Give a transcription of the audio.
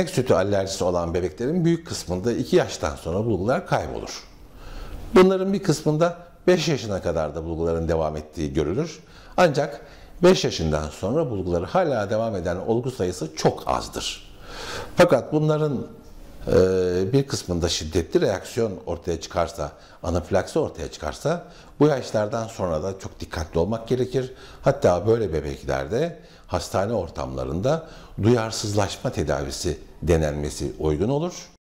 İnek sütü alerjisi olan bebeklerin büyük kısmında 2 yaştan sonra bulgular kaybolur. Bunların bir kısmında 5 yaşına kadar da bulguların devam ettiği görülür. Ancak 5 yaşından sonra bulguları hala devam eden olgu sayısı çok azdır. Fakat bunların ee, bir kısmında şiddetli reaksiyon ortaya çıkarsa, anafilaksi ortaya çıkarsa bu yaşlardan sonra da çok dikkatli olmak gerekir. Hatta böyle bebeklerde hastane ortamlarında duyarsızlaşma tedavisi denenmesi uygun olur.